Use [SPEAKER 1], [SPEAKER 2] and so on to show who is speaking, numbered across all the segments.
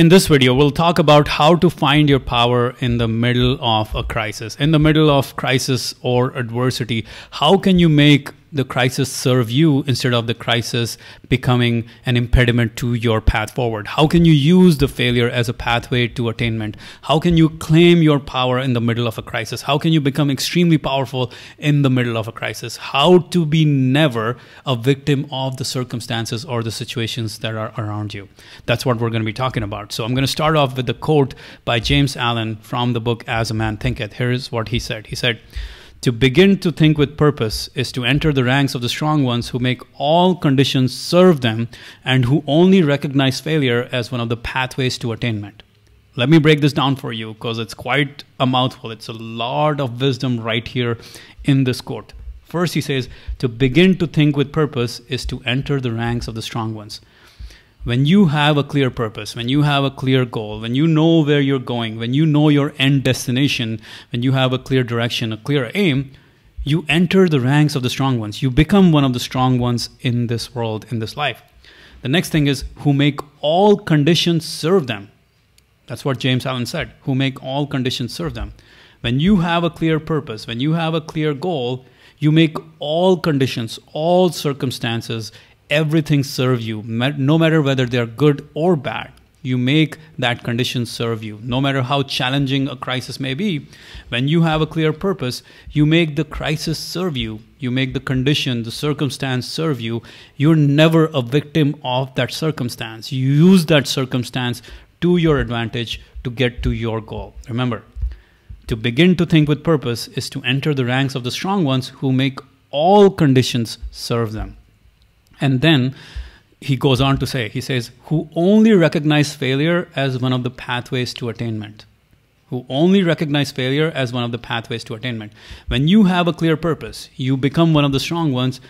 [SPEAKER 1] In this video, we'll talk about how to find your power in the middle of a crisis. In the middle of crisis or adversity, how can you make the crisis serve you instead of the crisis becoming an impediment to your path forward? How can you use the failure as a pathway to attainment? How can you claim your power in the middle of a crisis? How can you become extremely powerful in the middle of a crisis? How to be never a victim of the circumstances or the situations that are around you? That's what we're going to be talking about. So I'm going to start off with the quote by James Allen from the book As a Man Thinketh. Here is what he said. He said, to begin to think with purpose is to enter the ranks of the strong ones who make all conditions serve them and who only recognize failure as one of the pathways to attainment. Let me break this down for you because it's quite a mouthful. It's a lot of wisdom right here in this quote. First, he says, to begin to think with purpose is to enter the ranks of the strong ones when you have a clear purpose, when you have a clear goal, when you know where you're going, when you know your end destination, when you have a clear direction, a clear aim, you enter the ranks of the strong ones. You become one of the strong ones in this world, in this life. The next thing is who make all conditions serve them. That's what James Allen said who make all conditions serve them. When you have a clear purpose, when you have a clear goal, you make all conditions, all circumstances, everything serve you, no matter whether they are good or bad. You make that condition serve you. No matter how challenging a crisis may be, when you have a clear purpose, you make the crisis serve you. You make the condition, the circumstance serve you. You're never a victim of that circumstance. You use that circumstance to your advantage to get to your goal. Remember, to begin to think with purpose is to enter the ranks of the strong ones who make all conditions serve them. And then he goes on to say, he says, who only recognize failure as one of the pathways to attainment. Who only recognize failure as one of the pathways to attainment. When you have a clear purpose, you become one of the strong ones,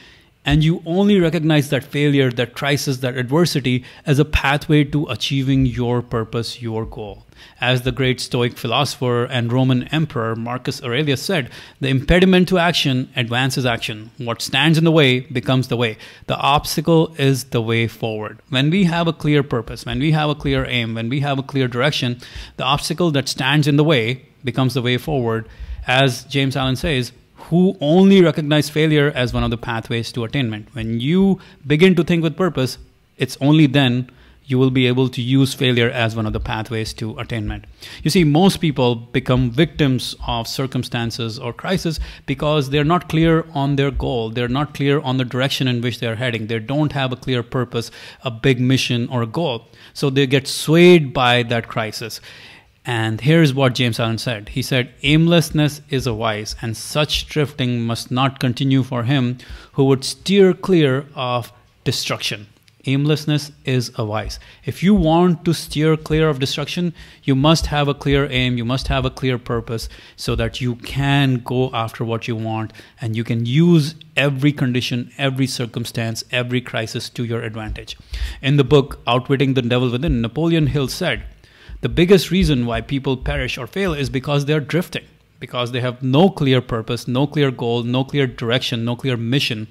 [SPEAKER 1] and you only recognize that failure, that crisis, that adversity as a pathway to achieving your purpose, your goal. As the great Stoic philosopher and Roman emperor Marcus Aurelius said, the impediment to action advances action. What stands in the way becomes the way. The obstacle is the way forward. When we have a clear purpose, when we have a clear aim, when we have a clear direction, the obstacle that stands in the way becomes the way forward. As James Allen says, who only recognize failure as one of the pathways to attainment. When you begin to think with purpose, it's only then you will be able to use failure as one of the pathways to attainment. You see, most people become victims of circumstances or crisis because they're not clear on their goal. They're not clear on the direction in which they're heading. They don't have a clear purpose, a big mission, or a goal. So they get swayed by that crisis. And here is what James Allen said. He said, Aimlessness is a vice, and such drifting must not continue for him who would steer clear of destruction. Aimlessness is a vice. If you want to steer clear of destruction, you must have a clear aim, you must have a clear purpose so that you can go after what you want and you can use every condition, every circumstance, every crisis to your advantage. In the book Outwitting the Devil Within, Napoleon Hill said, the biggest reason why people perish or fail is because they're drifting, because they have no clear purpose, no clear goal, no clear direction, no clear mission.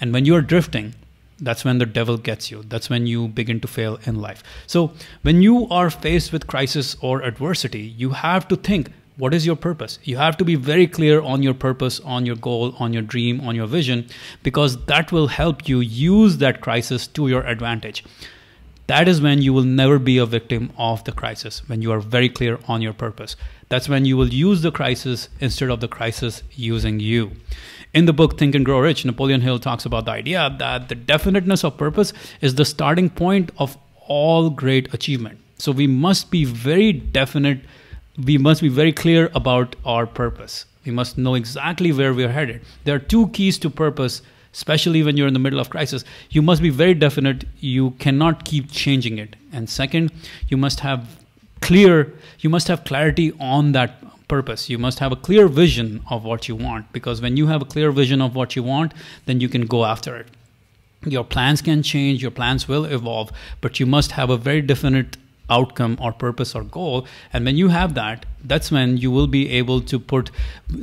[SPEAKER 1] And when you are drifting, that's when the devil gets you. That's when you begin to fail in life. So, when you are faced with crisis or adversity, you have to think what is your purpose? You have to be very clear on your purpose, on your goal, on your dream, on your vision, because that will help you use that crisis to your advantage that is when you will never be a victim of the crisis, when you are very clear on your purpose. That's when you will use the crisis instead of the crisis using you. In the book Think and Grow Rich, Napoleon Hill talks about the idea that the definiteness of purpose is the starting point of all great achievement. So we must be very definite, we must be very clear about our purpose. We must know exactly where we are headed. There are two keys to purpose especially when you're in the middle of crisis you must be very definite you cannot keep changing it and second you must have clear you must have clarity on that purpose you must have a clear vision of what you want because when you have a clear vision of what you want then you can go after it your plans can change your plans will evolve but you must have a very definite outcome or purpose or goal. And when you have that, that's when you will be able to put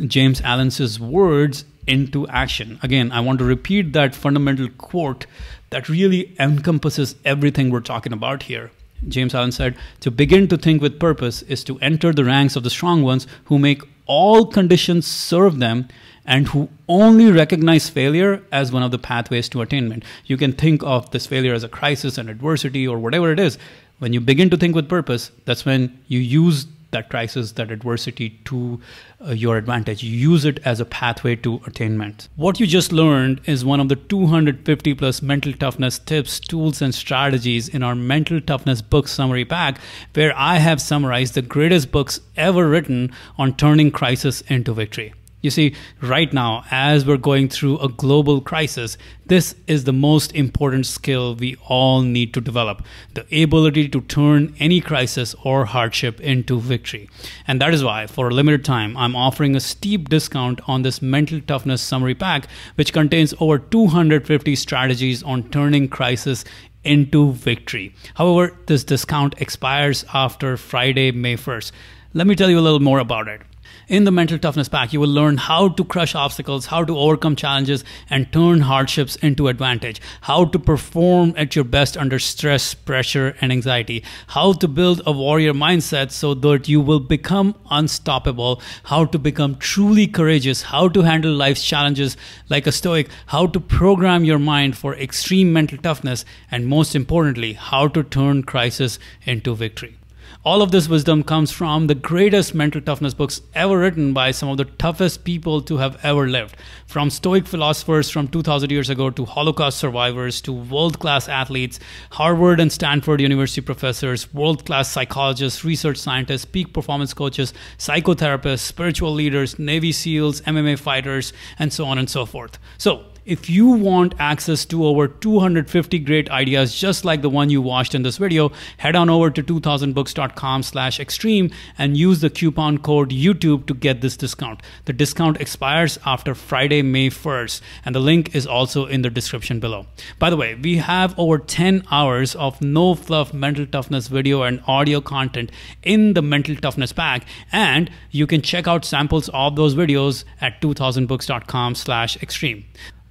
[SPEAKER 1] James Allen's words into action. Again, I want to repeat that fundamental quote that really encompasses everything we're talking about here. James Allen said, To begin to think with purpose is to enter the ranks of the strong ones who make all conditions serve them and who only recognize failure as one of the pathways to attainment. You can think of this failure as a crisis and adversity or whatever it is, when you begin to think with purpose, that's when you use that crisis, that adversity to uh, your advantage. You use it as a pathway to attainment. What you just learned is one of the 250 plus mental toughness tips, tools, and strategies in our mental toughness book summary pack, where I have summarized the greatest books ever written on turning crisis into victory. You see, right now, as we're going through a global crisis, this is the most important skill we all need to develop the ability to turn any crisis or hardship into victory. And that is why, for a limited time, I'm offering a steep discount on this mental toughness summary pack, which contains over 250 strategies on turning crisis into victory. However, this discount expires after Friday, May 1st. Let me tell you a little more about it. In the Mental Toughness Pack, you will learn how to crush obstacles, how to overcome challenges, and turn hardships into advantage, how to perform at your best under stress, pressure, and anxiety, how to build a warrior mindset so that you will become unstoppable, how to become truly courageous, how to handle life's challenges like a stoic, how to program your mind for extreme mental toughness, and most importantly, how to turn crisis into victory. All of this wisdom comes from the greatest mental toughness books ever written by some of the toughest people to have ever lived. From Stoic philosophers from 2000 years ago to Holocaust survivors to world class athletes, Harvard and Stanford University professors, world class psychologists, research scientists, peak performance coaches, psychotherapists, spiritual leaders, Navy SEALs, MMA fighters, and so on and so forth. So, if you want access to over 250 great ideas just like the one you watched in this video, head on over to 2000books.com slash extreme and use the coupon code YouTube to get this discount. The discount expires after Friday, May 1st, and the link is also in the description below. By the way, we have over 10 hours of no fluff mental toughness video and audio content in the mental toughness pack, and you can check out samples of those videos at 2000books.com slash extreme.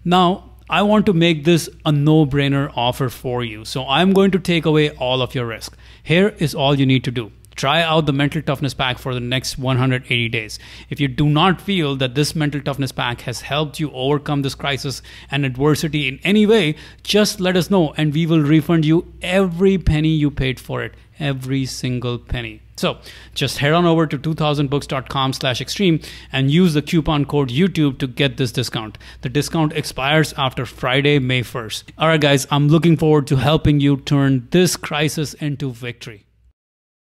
[SPEAKER 1] Now, I want to make this a no brainer offer for you. So I'm going to take away all of your risk. Here is all you need to do try out the mental toughness pack for the next 180 days. If you do not feel that this mental toughness pack has helped you overcome this crisis and adversity in any way, just let us know and we will refund you every penny you paid for it, every single penny. So just head on over to 2000books.com slash extreme and use the coupon code YouTube to get this discount. The discount expires after Friday, May 1st. All right, guys, I'm looking forward to helping you turn this crisis into victory.